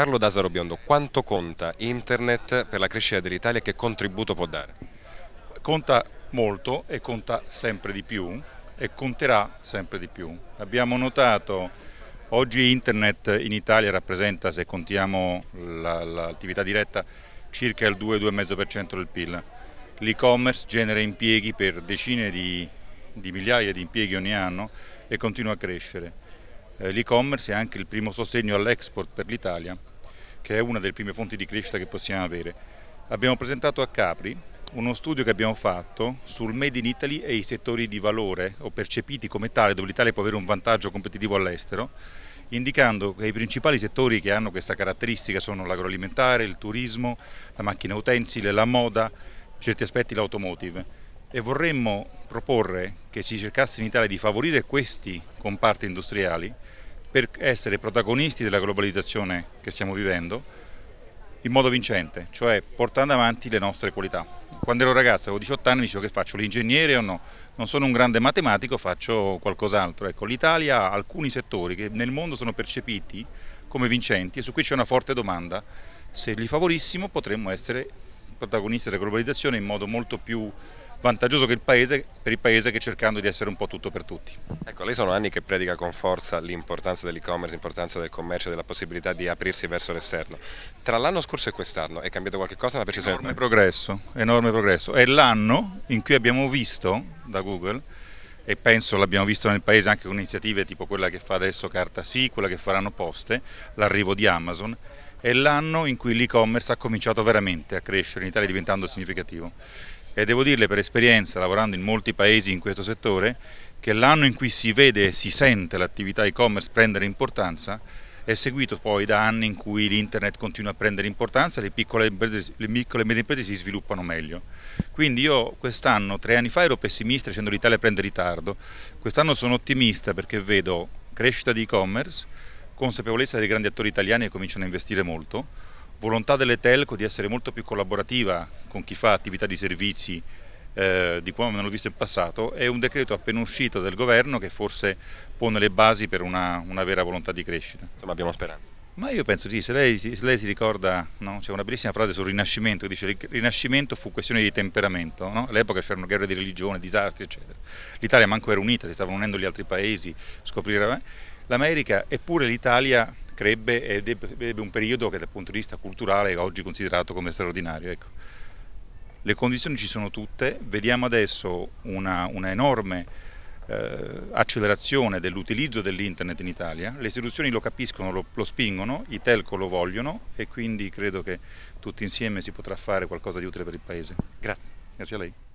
Carlo Dasaro Biondo, quanto conta internet per la crescita dell'Italia e che contributo può dare? Conta molto e conta sempre di più e conterà sempre di più. Abbiamo notato oggi internet in Italia rappresenta, se contiamo l'attività diretta, circa il 2-2,5% del PIL. L'e-commerce genera impieghi per decine di, di migliaia di impieghi ogni anno e continua a crescere eh, l'e-commerce è anche il primo sostegno all'export per l'Italia, che è una delle prime fonti di crescita che possiamo avere. Abbiamo presentato a Capri uno studio che abbiamo fatto sul Made in Italy e i settori di valore o percepiti come tale dove l'Italia può avere un vantaggio competitivo all'estero, indicando che i principali settori che hanno questa caratteristica sono l'agroalimentare, il turismo, la macchina utensile, la moda, certi aspetti l'automotive e vorremmo proporre che si cercasse in Italia di favorire questi comparti industriali per essere protagonisti della globalizzazione che stiamo vivendo in modo vincente, cioè portando avanti le nostre qualità. Quando ero ragazzo, avevo 18 anni, dicevo che faccio l'ingegnere o no, non sono un grande matematico, faccio qualcos'altro. Ecco, l'Italia ha alcuni settori che nel mondo sono percepiti come vincenti e su cui c'è una forte domanda. Se li favorissimo potremmo essere protagonisti della globalizzazione in modo molto più vantaggioso per il, paese, per il paese che cercando di essere un po' tutto per tutti. Ecco, lei sono anni che predica con forza l'importanza dell'e-commerce, l'importanza del commercio, della possibilità di aprirsi verso l'esterno. Tra l'anno scorso e quest'anno è cambiato qualcosa nella Enorme progresso, enorme progresso. È l'anno in cui abbiamo visto da Google e penso l'abbiamo visto nel paese anche con iniziative tipo quella che fa adesso Carta Sì, quella che faranno Poste, l'arrivo di Amazon, è l'anno in cui l'e-commerce ha cominciato veramente a crescere in Italia diventando significativo e devo dirle per esperienza, lavorando in molti paesi in questo settore, che l'anno in cui si vede e si sente l'attività e-commerce prendere importanza è seguito poi da anni in cui l'internet continua a prendere importanza e le piccole, le piccole e medie imprese si sviluppano meglio. Quindi io quest'anno, tre anni fa, ero pessimista dicendo l'Italia prende ritardo, quest'anno sono ottimista perché vedo crescita di e-commerce, consapevolezza dei grandi attori italiani che cominciano a investire molto, volontà delle telco di essere molto più collaborativa con chi fa attività di servizi eh, di come l'ho visto in passato, è un decreto appena uscito del governo che forse pone le basi per una, una vera volontà di crescita. Insomma abbiamo speranza. Ma io penso sì, se lei, se lei si ricorda, no? c'è una bellissima frase sul Rinascimento che dice che il Rinascimento fu questione di temperamento, no? all'epoca c'erano guerre di religione, disastri eccetera, l'Italia manco era unita, si stavano unendo gli altri paesi, scoprire eh. l'America, eppure l'Italia crebbe ed ebbe un periodo che dal punto di vista culturale è oggi considerato come straordinario. Ecco le condizioni ci sono tutte, vediamo adesso una, una enorme eh, accelerazione dell'utilizzo dell'internet in Italia, le istituzioni lo capiscono, lo, lo, spingono, i telco lo vogliono e quindi credo che tutti insieme si potrà fare qualcosa di utile per il Paese. Grazie. Grazie a lei.